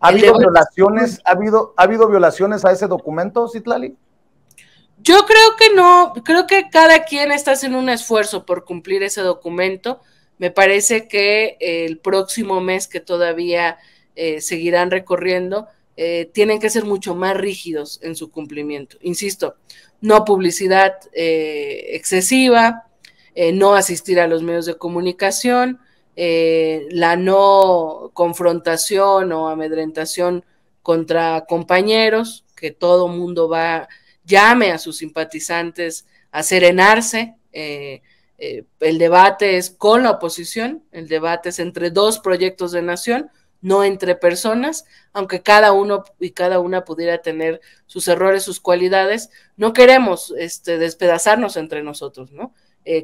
¿Ha habido violaciones? ¿ha habido, ¿Ha habido violaciones a ese documento, Citlali? Yo creo que no, creo que cada quien está haciendo un esfuerzo por cumplir ese documento. Me parece que eh, el próximo mes que todavía eh, seguirán recorriendo, eh, tienen que ser mucho más rígidos en su cumplimiento. Insisto, no publicidad excesiva, no asistir a los medios de comunicación, eh, la no confrontación o amedrentación contra compañeros, que todo mundo va, llame a sus simpatizantes a serenarse. Eh, eh, el debate es con la oposición, el debate es entre dos proyectos de nación, no entre personas, aunque cada uno y cada una pudiera tener sus errores, sus cualidades, no queremos este, despedazarnos entre nosotros, ¿no?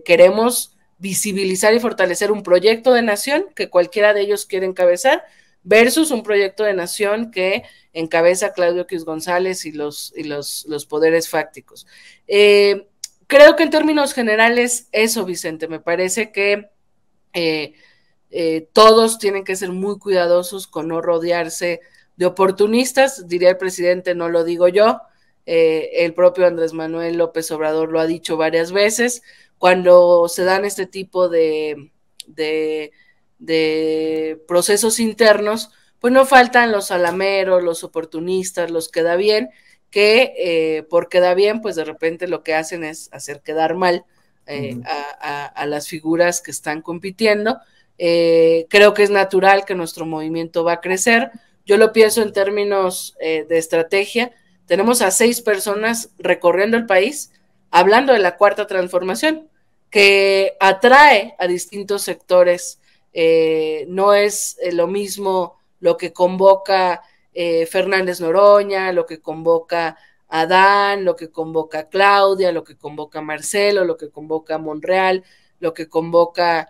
queremos visibilizar y fortalecer un proyecto de nación que cualquiera de ellos quiere encabezar versus un proyecto de nación que encabeza Claudio Quis González y los, y los, poderes fácticos. Eh, creo que en términos generales eso, Vicente, me parece que eh, eh, todos tienen que ser muy cuidadosos con no rodearse de oportunistas, diría el presidente, no lo digo yo, eh, el propio Andrés Manuel López Obrador lo ha dicho varias veces. Cuando se dan este tipo de, procesos internos, pues no faltan los alameros, los oportunistas, los que da bien, que eh, por queda bien, pues de repente lo que hacen es hacer quedar mal eh, a, las figuras que están compitiendo. Eh, creo que es natural que nuestro movimiento va a crecer. Yo lo pienso en términos de estrategia. Tenemos a seis personas recorriendo el país hablando de la cuarta transformación, que atrae a distintos sectores. Eh, no es eh, lo mismo lo que convoca eh, Fernández Noroña, lo que convoca Adán, lo que convoca Claudia, lo que convoca Marcelo, lo que convoca Monreal, lo que convoca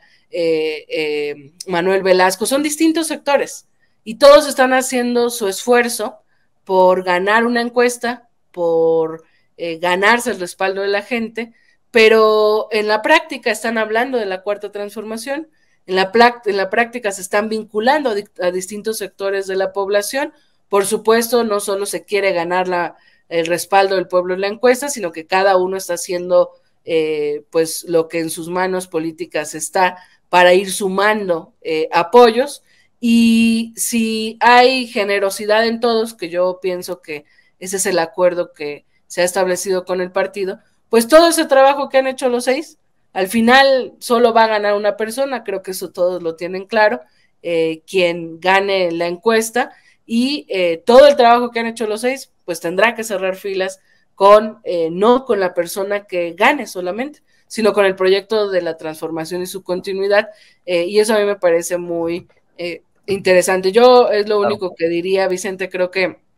Manuel Velasco. Son distintos sectores y todos están haciendo su esfuerzo por ganar una encuesta, por eh, ganarse el respaldo de la gente, pero en la práctica están hablando de la cuarta transformación, en la, práctica se están vinculando a, distintos sectores de la población. Por supuesto, no solo se quiere ganar el respaldo del pueblo en la encuesta, sino que cada uno está haciendo eh, pues lo que en sus manos políticas está para ir sumando eh, apoyos. Y si hay generosidad en todos, que yo pienso que ese es el acuerdo que se ha establecido con el partido, pues todo ese trabajo que han hecho los seis, al final solo va a ganar una persona, creo que eso todos lo tienen claro, eh, quien gane la encuesta y eh, todo el trabajo que han hecho los seis, pues tendrá que cerrar filas con, eh, no con la persona que gane solamente, sino con el proyecto de la transformación y su continuidad, y eso a mí me parece muy interesante. Yo es lo único que diría, Vicente, creo que